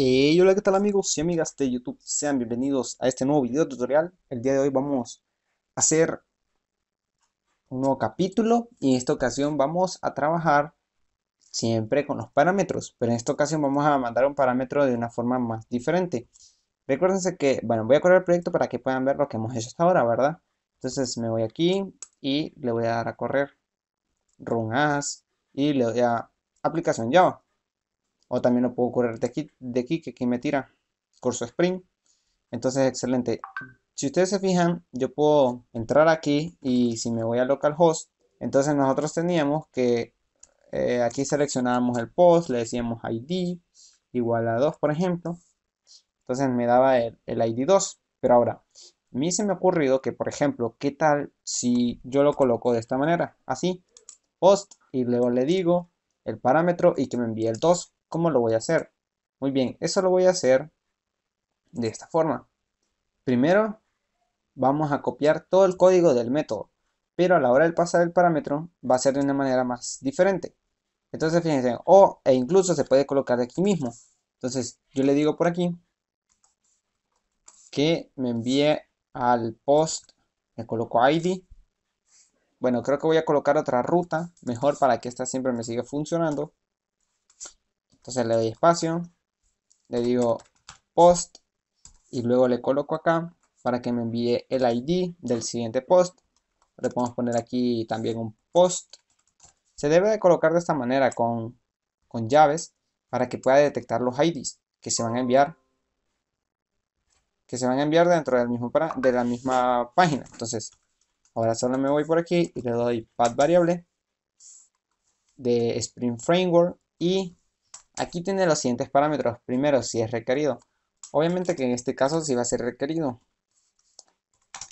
Eh, hola, ¿qué tal amigos y amigas de YouTube? Sean bienvenidos a este nuevo video tutorial. El día de hoy vamos a hacer un nuevo capítulo y en esta ocasión vamos a trabajar siempre con los parámetros, pero en esta ocasión vamos a mandar un parámetro de una forma más diferente. Recuérdense que, bueno, voy a correr el proyecto para que puedan ver lo que hemos hecho hasta ahora, ¿verdad? Entonces me voy aquí y le voy a dar a correr run as y le doy a aplicación Java. O también lo puedo correr de aquí, de aquí que aquí me tira. curso Spring. Entonces, excelente. Si ustedes se fijan, yo puedo entrar aquí y si me voy a localhost, entonces nosotros teníamos que eh, aquí seleccionábamos el post, le decíamos ID igual a 2, por ejemplo. Entonces me daba el, el ID 2. Pero ahora, a mí se me ha ocurrido que, por ejemplo, ¿qué tal si yo lo coloco de esta manera? Así, post, y luego le digo el parámetro y que me envíe el 2. ¿Cómo lo voy a hacer? Muy bien, eso lo voy a hacer de esta forma. Primero, vamos a copiar todo el código del método, pero a la hora de pasar el parámetro va a ser de una manera más diferente. Entonces, fíjense, o e incluso se puede colocar de aquí mismo. Entonces, yo le digo por aquí que me envíe al post, Me coloco ID. Bueno, creo que voy a colocar otra ruta, mejor para que esta siempre me siga funcionando. Entonces le doy espacio, le digo post y luego le coloco acá para que me envíe el ID del siguiente post. Le podemos poner aquí también un post. Se debe de colocar de esta manera con, llaves para que pueda detectar los IDs que se van a enviar que se van a enviar dentro del mismo de la misma página. Entonces, ahora solo me voy por aquí y le doy path variable de Spring Framework y Aquí tiene los siguientes parámetros. Primero, si es requerido. Obviamente que en este caso sí va a ser requerido.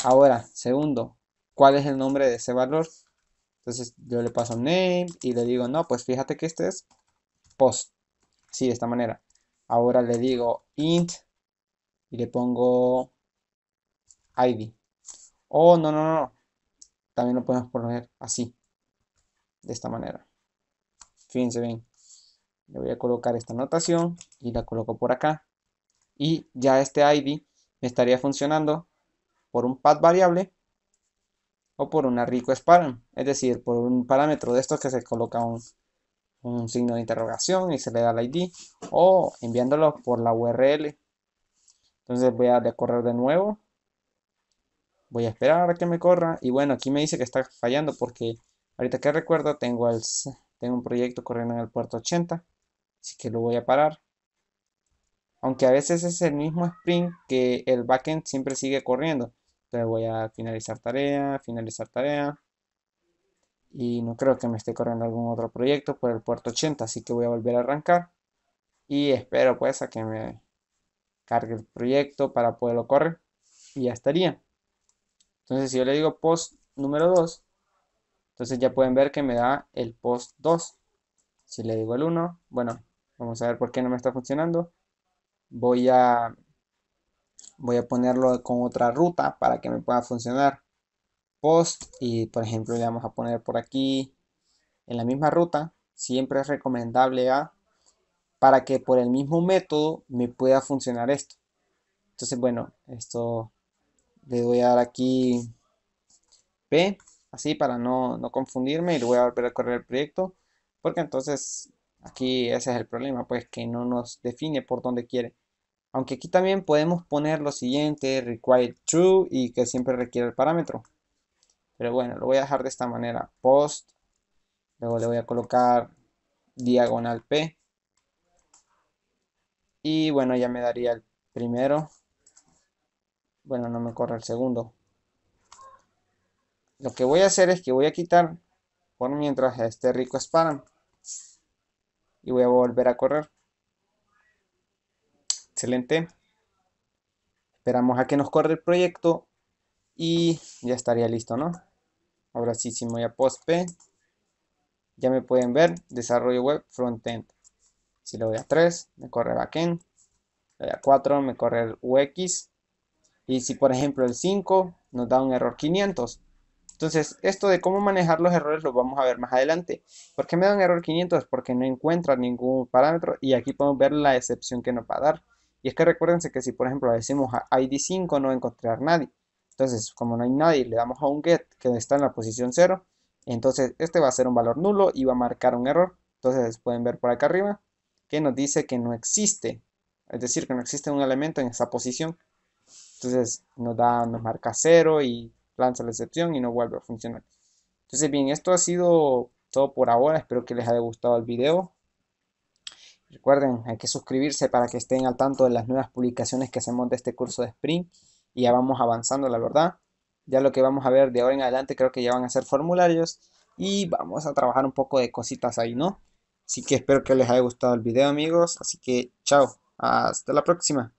Ahora, segundo, ¿cuál es el nombre de ese valor? Entonces yo le paso name y le digo, no, pues fíjate que este es post. Sí, de esta manera. Ahora le digo int y le pongo id. Oh, no, no, no. También lo podemos poner así. De esta manera. Fíjense bien le voy a colocar esta anotación y la coloco por acá y ya este id me estaría funcionando por un path variable o por una request param, es decir, por un parámetro de estos que se coloca un, signo de interrogación y se le da el id o enviándolo por la url. Entonces voy a correr de nuevo. Voy a esperar a que me corra y bueno, aquí me dice que está fallando porque ahorita que recuerdo tengo, tengo un proyecto corriendo en el puerto 80 Así que lo voy a parar. Aunque a veces es el mismo sprint que el backend siempre sigue corriendo. Entonces voy a finalizar tarea, finalizar tarea. Y no creo que me esté corriendo algún otro proyecto por el puerto 80. Así que voy a volver a arrancar. Y espero pues a que me cargue el proyecto para poderlo correr. Y ya estaría. Entonces si yo le digo post número 2. Entonces ya pueden ver que me da el post 2. Si le digo el 1, bueno, Vamos a ver por qué no me está funcionando. Voy a, voy a ponerlo con otra ruta para que me pueda funcionar. Post y por ejemplo le vamos a poner por aquí en la misma ruta. Siempre es recomendable a para que por el mismo método me pueda funcionar esto. Entonces, bueno, esto le voy a dar aquí P, así para no, no confundirme y le voy a volver a correr el proyecto, porque entonces Aquí ese es el problema, pues que no nos define por dónde quiere. Aunque aquí también podemos poner lo siguiente, required true y que siempre requiere el parámetro. Pero bueno, lo voy a dejar de esta manera, post, luego le voy a colocar diagonal p. Y bueno, ya me daría el primero. Bueno, no me corre el segundo. Lo que voy a hacer es que voy a quitar por mientras este rico spam y voy a volver a correr. Excelente. Esperamos a que nos corre el proyecto y ya estaría listo, ¿no? Ahora sí, si me voy a POSP, ya me pueden ver, desarrollo web, frontend. Si lo voy a 3, me corre backend. Le a 4, me corre el UX. Y si por ejemplo el 5 nos da un error 500, entonces, esto de cómo manejar los errores lo vamos a ver más adelante. ¿Por qué me da un error 500? Porque no encuentra ningún parámetro y aquí podemos ver la excepción que nos va a dar. Y es que recuérdense que si por ejemplo le decimos a ID5 no va a encontrar nadie. Entonces, como no hay nadie, le damos a un get que está en la posición 0. Entonces, este va a ser un valor nulo y va a marcar un error. Entonces, pueden ver por acá arriba que nos dice que no existe. Es decir, que no existe un elemento en esa posición. Entonces, nos, da, nos marca 0 y lanza la excepción y no vuelve a funcionar. Entonces bien, esto ha sido todo por ahora, espero que les haya gustado el video. Recuerden, hay que suscribirse para que estén al tanto de las nuevas publicaciones que hacemos de este curso de Spring y ya vamos avanzando, la verdad. Ya lo que vamos a ver de ahora en adelante creo que ya van a ser formularios y vamos a trabajar un poco de cositas ahí, ¿no? Así que espero que les haya gustado el video, amigos. Así que chao, hasta la próxima.